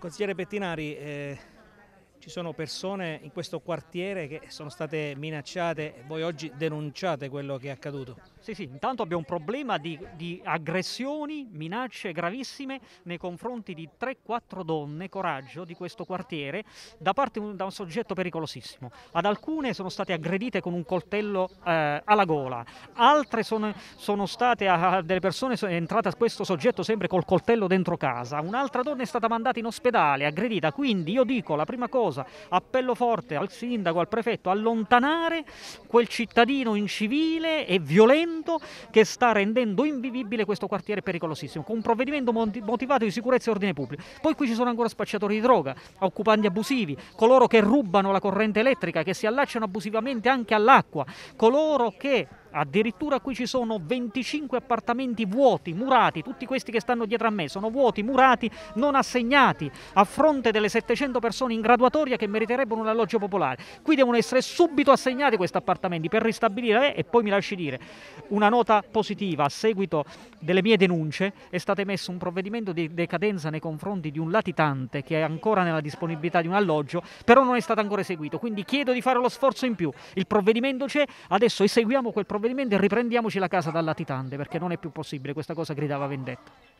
Consigliere Pettinari, eh, ci sono persone in questo quartiere che sono state minacciate, voi oggi denunciate quello che è accaduto. Sì, sì, intanto abbiamo un problema di, di aggressioni, minacce gravissime nei confronti di 3-4 donne, coraggio, di questo quartiere, da parte da un soggetto pericolosissimo. Ad alcune sono state aggredite con un coltello eh, alla gola, altre sono, sono state, a, delle persone è entrata questo soggetto sempre col coltello dentro casa, un'altra donna è stata mandata in ospedale, aggredita, quindi io dico la prima cosa cosa. Appello forte al sindaco, al prefetto, allontanare quel cittadino incivile e violento che sta rendendo invivibile questo quartiere pericolosissimo, con un provvedimento motivato di sicurezza e ordine pubblico. Poi qui ci sono ancora spacciatori di droga, occupanti abusivi, coloro che rubano la corrente elettrica, che si allacciano abusivamente anche all'acqua, coloro che Addirittura qui ci sono 25 appartamenti vuoti, murati, tutti questi che stanno dietro a me sono vuoti, murati, non assegnati a fronte delle 700 persone in graduatoria che meriterebbero un alloggio popolare. Qui devono essere subito assegnati questi appartamenti per ristabilire eh, e poi mi lasci dire una nota positiva a seguito delle mie denunce è stato emesso un provvedimento di decadenza nei confronti di un latitante che è ancora nella disponibilità di un alloggio, però non è stato ancora eseguito, quindi chiedo di fare lo sforzo in più. Il provvedimento c'è, adesso eseguiamo quel provvedimento provvedimento e riprendiamoci la casa dal latitante perché non è più possibile, questa cosa gridava vendetta.